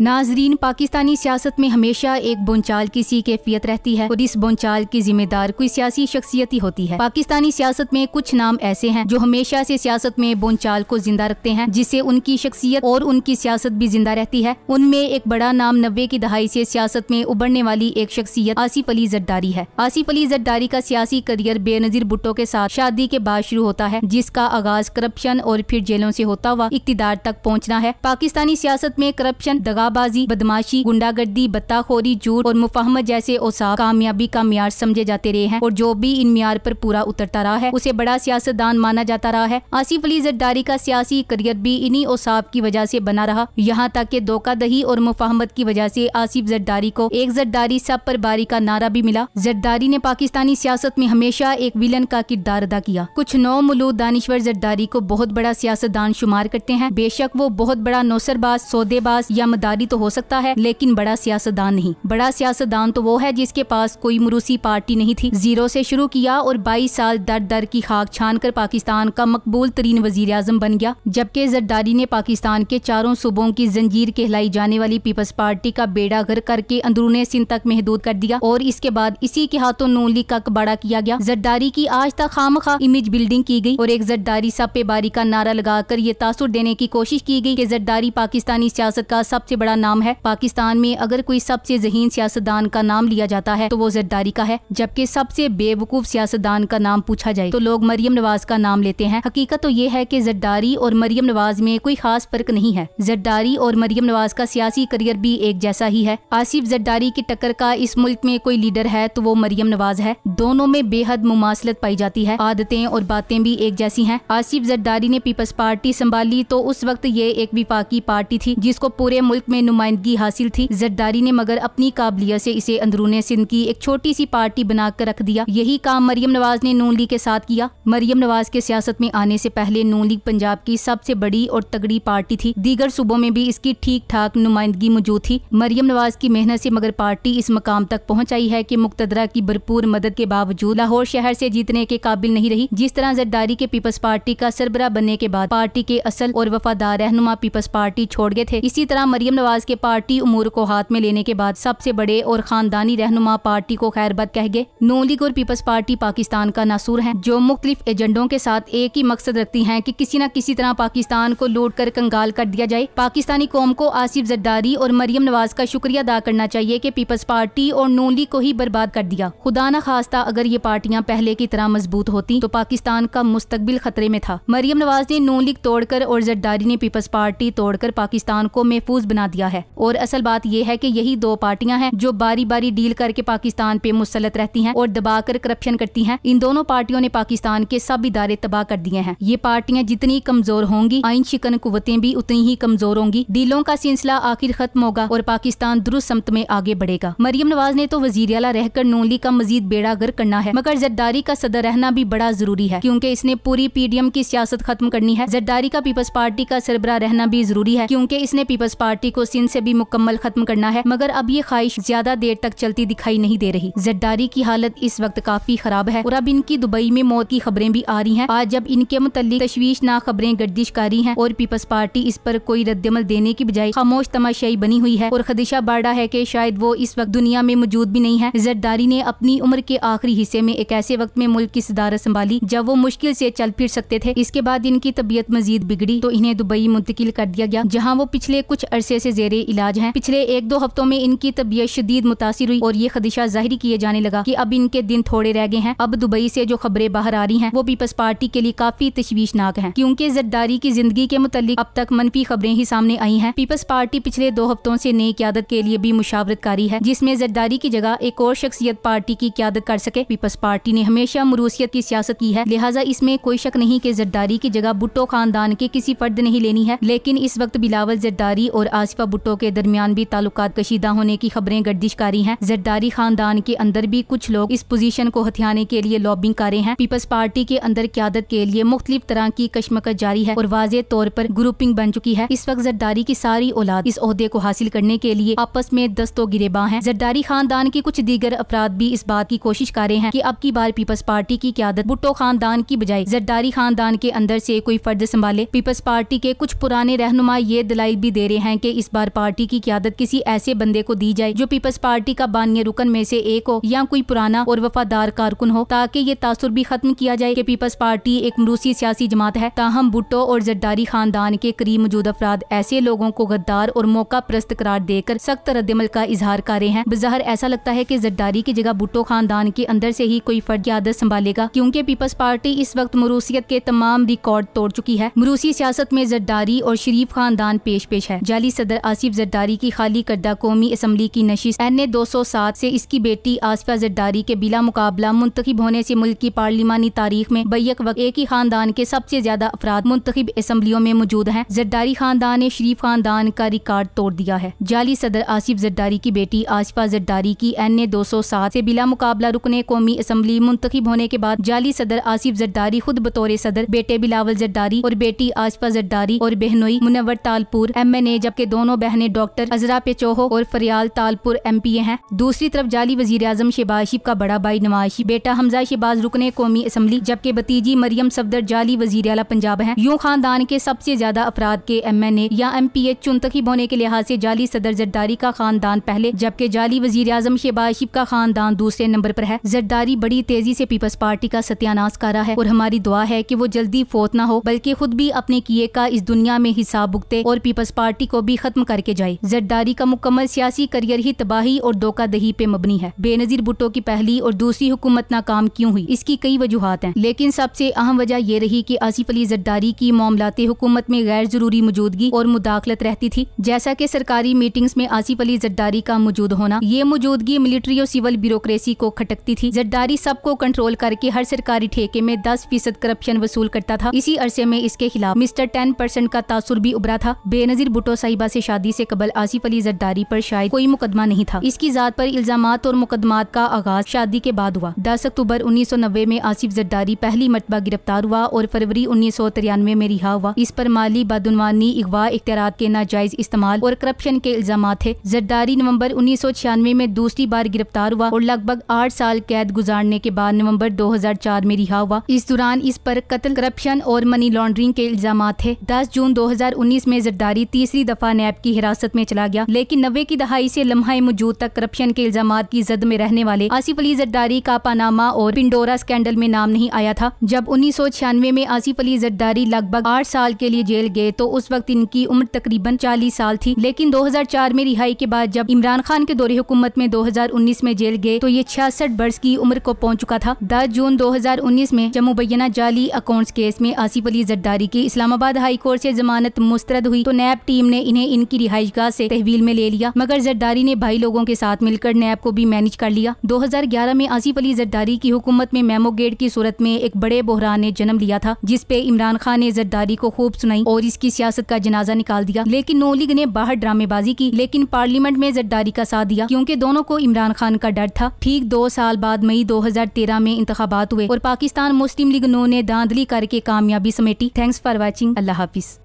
नाजरीन पाकिस्तानी सियासत में हमेशा एक बोनचाल की सी कैफियत रहती है और इस बोनचाल की जिम्मेदार कोई सियासी शख्सियत ही होती है पाकिस्तानी सियासत में कुछ नाम ऐसे हैं जो हमेशा से सियासत में बोनचाल को जिंदा रखते हैं जिससे उनकी शख्सियत और उनकी सियासत भी जिंदा रहती है उनमें एक बड़ा नाम नब्बे की दहाई से सियासत में उबरने वाली एक शख्सियत आसिफ अली जद्दारी है आसिफ अली जद्दारी का सियासी करियर बेनजीर भुट्टो के साथ शादी के बाद शुरू होता है जिसका आगाज करप्शन और फिर जेलों से होता हुआ इकतदार तक पहुँचना है पाकिस्तानी सियासत में करप्शन दगा हवाबाजी बदमाशी गुंडागर्दी बत्ताखोरी झूठ और मुफाहमत जैसे औसा कामयाबी का मैार समझे जाते रहे हैं और जो भी इन मैार पर पूरा उतरता रहा है उसे बड़ा सियासतदान माना जाता रहा है आसिफ अली जरदारी का सियासी करियर भी इन्हीं औसाफ की वजह से बना रहा यहाँ तक के धोखादही और मुफाहमत की वजह से आसिफ जरदारी को एक जरदारी सब पर बारी का नारा भी मिला जरदारी ने पाकिस्तानी सियासत में हमेशा एक विलन का किरदार अदा किया कुछ नौ मलूद दानश्वर जरदारी को बहुत बड़ा सियासतदान शुमार करते हैं बेशक वो बहुत बड़ा नौसरबाज सौदेबाज या मदारी अधिकारी तो हो सकता है लेकिन बड़ा सियासतदान नहीं बड़ा सियासतदान तो वो है जिसके पास कोई मरूसी पार्टी नहीं थी जीरो से शुरू किया और 22 साल दर दर की खाक छान कर पाकिस्तान का मकबूल तरीन वजीर आजम बन गया जबकि जरदारी ने पाकिस्तान के चारों सूबों की जंजीर कहलाई जाने वाली पीपल्स पार्टी का बेड़ा घर करके अंदरूने सिंध तक महदूद कर दिया और इसके बाद इसी के हाथों नून लीग का बड़ा किया गया जरदारी की आज तक खाम खा इमेज बिल्डिंग की गई और एक जरदारी सब पे बारी का नारा लगाकर ये तासुर देने की कोशिश की गई कि जरदारी पाकिस्तानी सियासत का सबसे बड़ा नाम है पाकिस्तान में अगर कोई सबसे जहीन सियासतदान का नाम लिया जाता है तो वो जरदारी का है जबकि सबसे बेवकूफ सियासतदान का नाम पूछा जाए तो लोग मरियम नवाज का नाम लेते हैं हकीकत तो ये है की जरदारी और मरियम नवाज में कोई खास फर्क नहीं है जरदारी और मरियम नवाज का सियासी करियर भी एक जैसा ही है आसिफ जरदारी की टक्कर का इस मुल्क में कोई लीडर है तो वो मरियम नवाज है दोनों में बेहद मुमासलत पाई जाती है आदतें और बातें भी एक जैसी हैं आसिफ जरदारी ने पीपल्स पार्टी संभाली तो उस वक्त ये एक विपाकी पार्टी थी जिसको पूरे मुल्क में नुमाइंदगी हासिल थी जरदारी ने मगर अपनी काबिलियत से इसे अंदरून सिंध की एक छोटी सी पार्टी बनाकर रख दिया यही काम मरियम नवाज ने नून लीग के साथ किया मरियम नवाज के सियासत में आने से पहले नून लीग पंजाब की सबसे बड़ी और तगड़ी पार्टी थी दीगर सूबों में भी इसकी ठीक ठाक नुमाइंदगी मौजूद थी मरियम नवाज की मेहनत से मगर पार्टी इस मकाम तक पहुँच आई है की मुक्तदरा की भरपूर मदद के बावजूद लाहौर शहर से जीतने के काबिल नहीं रही जिस तरह जरदारी के पीपल्स पार्टी का सरबरा बनने के बाद पार्टी के असल और वफादार रहनुमा पीपल्स पार्टी छोड़ गए थे इसी तरह मरियम नवाज के पार्टी उमूर को हाथ में लेने के बाद सबसे बड़े और खानदानी रहनुमा पार्टी को खैरबद कह गए नो लीग और पीपल्स पार्टी पाकिस्तान का नासूर है जो मुख्तलिफ एजेंडों के साथ एक ही मकसद रखती है की कि किसी न किसी तरह पाकिस्तान को लूट कर कंगाल कर दिया जाए पाकिस्तानी कौम को आसिफ जद्दारी और मरियम नवाज का शुक्रिया अदा करना चाहिए की पीपल्स पार्टी और नो लीग को ही बर्बाद कर दिया खुदा न खास्ता अगर ये पार्टियाँ पहले की तरह मजबूत होती तो पाकिस्तान का मुस्तबिल खतरे में था मरियम नवाज ने नो लीग तोड़कर और जद्दारी ने पीपल्स पार्टी तोड़कर पाकिस्तान को महफूज बना दिया दिया है और असल बात यह है की यही दो पार्टियाँ हैं जो बारी बारी डील करके पाकिस्तान पे मुसलत रहती है और दबाकर करप्शन करती है इन दोनों पार्टियों ने पाकिस्तान के सब इदारे तबाह कर दिए हैं ये पार्टियाँ जितनी कमजोर होंगी आइन शिकन कुतें भी उतनी ही कमजोर होंगी डीलों का सिलसिला आखिर खत्म होगा और पाकिस्तान दुरुस्त समत में आगे बढ़ेगा मरियम नवाज ने तो वजीर अला रहकर नून लीग का मजीद बेड़ा गर करना है मगर जद्दारी का सदर रहना भी बड़ा जरूरी है क्यूँकी इसने पूरी पीडीएम की सियासत खत्म करनी है जद्दारी का पीपल्स पार्टी का सरबरा रहना भी जरूरी है क्यूँकी इसने पीपल्स पार्टी को सीन से भी मुकम्मल खत्म करना है मगर अब ये ख्वाहिश ज्यादा देर तक चलती दिखाई नहीं दे रही जद्दारी की हालत इस वक्त काफी खराब है और अब इनकी दुबई में मौत की खबरें भी आ रही है आज जब इनके मुतलिक तशवीशनाक खबरें गर्दिशकारी है और पीपल्स पार्टी इस पर कोई रद्दमल देने की बजाय खामोश तमाशाई बनी हुई है और खदिशा बाड़ा है की शायद वो इस वक्त दुनिया में मौजूद भी नहीं है जरदारी ने अपनी उम्र के आखिरी हिस्से में एक ऐसे वक्त में मुल्क की सदारत संभाली जब वो मुश्किल से चल फिर सकते थे इसके बाद इनकी तबीयत मजीद बिगड़ी तो इन्हें दुबई मुंतकिल कर दिया गया जहाँ वो पिछले कुछ अरसे से जेर इलाज है पिछले एक दो हफ्तों में इनकी तबीयत शदीद मुतासर हुई और ये खदशा जाहिर किए जाने लगा की अब इनके दिन थोड़े रह गए हैं अब दुबई ऐसी जो खबरें बाहर आ रही है वो पीपल्स पार्टी के लिए काफी तशवीशनाक है क्यूँकी जरदारी की जिंदगी के मुतालिक अब तक मनफी खबरें ही सामने आई है पीपल्स पार्टी पिछले दो हफ्तों से नई क्यादत के लिए भी मुशावरतकारी है जिसमे जरदारी की जगह एक और शख्सियत पार्टी की क्यादत कर सके पीपल्स पार्टी ने हमेशा मरूसियत की सियासत की है लिहाजा इसमें कोई शक नहीं की जरदारी की जगह भुट्टो खानदान के किसी फर्द नहीं लेनी है लेकिन इस वक्त बिलावल जरदारी और आसिफ व भुट्टो के दरमियान भी ताल्लुक कशीदा होने की खबरें गर्दिशकारी हैं जरदारी खानदान के अंदर भी कुछ लोग इस पोजीशन को हथियाने के लिए लॉबिंग कर रहे हैं पीपल्स पार्टी के अंदर क्यादत के लिए मुख्तलिफ तरह की कश्मकश जारी है और वाज तौर पर ग्रुपिंग बन चुकी है इस वक्त जरदारी की सारी औलाद इस अहदे को हासिल करने के लिए आपस में दस्तों गिरेबा है जरदारी खानदान के कुछ दीगर अफराद भी इस बात की कोशिश कर रहे हैं की अब की बार पीपल्स पार्टी की क्यादत भुट्टो खानदान की बजाय जरदारी खानदान के अंदर ऐसी कोई फर्द संभाले पीपल्स पार्टी के कुछ पुराने रहनुमा ये दलाई भी दे रहे हैं की इस बार पार्टी की क्यादत किसी ऐसे बंदे को दी जाए जो पीपल्स पार्टी का बानिय रुकन में से एक हो या कोई पुराना और वफादार कारकुन हो ताकि ये तासुर भी खत्म किया जाए कि पीपल्स पार्टी एक मरूसी सियासी जमात है ताहम भुट्टो और जरदारी खानदान के करीब मौजूद अफराद ऐसे लोगों को गद्दार और मौका प्रस्त करार देकर सख्त रद्दमल का इजहार कर रहे हैं बाहर ऐसा लगता है की जरदारी की जगह भुट्टो खानदान के अंदर ऐसी ही कोई फर्द आदत संभालेगा क्यूँकी पीपल्स पार्टी इस वक्त मरूसियत के तमाम रिकॉर्ड तोड़ चुकी है मरूसी सियासत में जरदारी और शरीफ खानदान पेश पेश है जाली सदर सदर आसिफ जरदारी की खाली करदा कौमी असम्बली की नशीस एन ए दो सौ सात ऐसी इसकी बेटी आसफा जरदारी के बिला मुकाबला मुंतब होने ऐसी मुल्क की पार्लिमानी तारीख में बैक वक्त एक ही खानदान के सबसे ज्यादा अफराद मुंतब असम्बलियों में मौजूद है जरदारी खानदान ने शरीफ खानदान का रिकॉर्ड तोड़ दिया है जाली सदर आसिफ जरदारी की बेटी आसफा जरदारी की एन ए दो सौ सात ऐसी बिला मुकाबला रुकने कौमी असम्बली मुंतब होने के बाद जाली सदर आसिफ जरदारी खुद बतौर सदर बेटे बिलावल जरदारी और बेटी आसफा जरदारी और बहनोई Munawar Talpur M N A जबकि दोनों दोनों बहनें डॉक्टर अजरा पेचोहो और Faryal Talpur M P A हैं दूसरी तरफ जाली वजीर आजम शहबाज शिब का बड़ा भाई नवाज बेटा हमजा शहबाज रुकने कौमी असम्बली जबकि भतीजी मरियम सफदर जाली वजीर अला पंजाब है यूँ खानदान के सबसे ज्यादा अफराद के एम एन ए या एम पी ए चुनतखब होने के लिहाज से जाली सदर जरदारी का खानदान पहले जबकि जाली वजीर आजम शहबाज शिब का खानदान दूसरे नंबर आरोप है जरदारी बड़ी तेजी ऐसी पीपल्स पार्टी का सत्यानाश करा है और हमारी दुआ है की वो जल्दी फोत न हो बल्कि खुद भी अपने किए का इस दुनिया में हिसाब बुकते और पीपल्स पार्टी को भी खत्म खत्म करके जाए जरदारी का मुकम्मल सियासी करियर ही तबाही और धोखादही पे मबनी है बेनजीर भुट्टो की पहली और दूसरी हुकूमत नाकाम क्यूँ हुई इसकी कई वजूहत है लेकिन सबसे अहम वजह ये रही की आसिफ अली जरदारी की मामलाती हुकूमत में गैर जरूरी मौजूदगी और मुदाखलत रहती थी जैसा की सरकारी मीटिंग में आसिफ अली जरदारी का मौजूद होना ये मौजूदगी मिलिट्री और सिविल ब्यूरोक्रेसी को खटकती थी जरदारी सबको कंट्रोल करके हर सरकारी ठेके में दस फीसद करप्शन वसूल करता था इसी अरसे में इसके खिलाफ मिस्टर टेन परसेंट का तासुर भी उभरा था बेनजीर भुटो साहिबा से शादी से कबल आसिफ अली जरदारी पर शायद कोई मुकदमा नहीं था इसकी जात पर इल्जाम और मुकदमा का आगाज शादी के बाद हुआ दस अक्टूबर उन्नीस सौ नब्बे में आसिफ जरदारी पहली मरतबा गिरफ्तार हुआ और फरवरी उन्नीस सौ तिरानवे में रिहा हुआ इस पर माली बदनवानी अगवा इख्तियार के नाजायज इस्तेमाल और करप्शन के इल्जाम थे जरदारी नवंबर उन्नीस सौ छियानवे में दूसरी बार गिरफ्तार हुआ और लगभग आठ साल कैद गुजारने के बाद नवंबर चार में रिहा हुआ इस दौरान इस पर कत्ल करप्शन और मनी लॉन्ड्रिंग के इल्जाम थे दस जून दो हजार उन्नीस में जरदारी तीसरी दफा नैब कैट की हिरासत में चला गया लेकिन नब्बे की दहाई से लम्हा मौजूद तक करप्शन के इल्जाम की जद में रहने वाले आसिफ अली जद्दारी का पानामा और पिंडोरा स्कैंडल में नाम नहीं आया था जब उन्नीस सौ छियानवे में आसिफ अली जद्दारी लगभग आठ साल के लिए जेल गए तो उस वक्त इनकी उम्र तकरीबन चालीस साल थी लेकिन दो हजार चार में रिहाई के बाद जब इमरान खान के दौरे हुकूमत में दो हजार उन्नीस में जेल गए तो ये छियासठ वर्ष की उम्र को पहुँच चुका था दस जून दो हजार उन्नीस में जमुबैना जाली अकाउंट केस में आसिफ अली जद्दारी की इस्लामाबाद हाई कोर्ट ऐसी जमानत मुस्तरद हुई तो नैब टीम ने इन्हें इन सिंध की रिहाइश गाह ऐसी तहवील में ले लिया मगर जरदारी ने भाई लोगों के साथ मिलकर नैब को भी मैनेज कर लिया 2011 में आसिफ अली जरदारी की हुकूमत में मेमो गेट की सूरत में एक बड़े बहरान ने जन्म लिया था जिसपे इमरान खान ने जरदारी को खूब सुनाई और इसकी सियासत का जनाजा निकाल दिया लेकिन नो लीग ने बाहर ड्रामेबाजी की लेकिन पार्लियामेंट में जरदारी का साथ दिया क्यूँकी दोनों को इमरान खान का डर था ठीक दो साल बाद मई दो हजार तेरह में इंतबात हुए और पाकिस्तान मुस्लिम लीग नो ने दांधली करके कामयाबी समेटी थैंक्स फॉर वॉचिंग अल्लाह हाफिज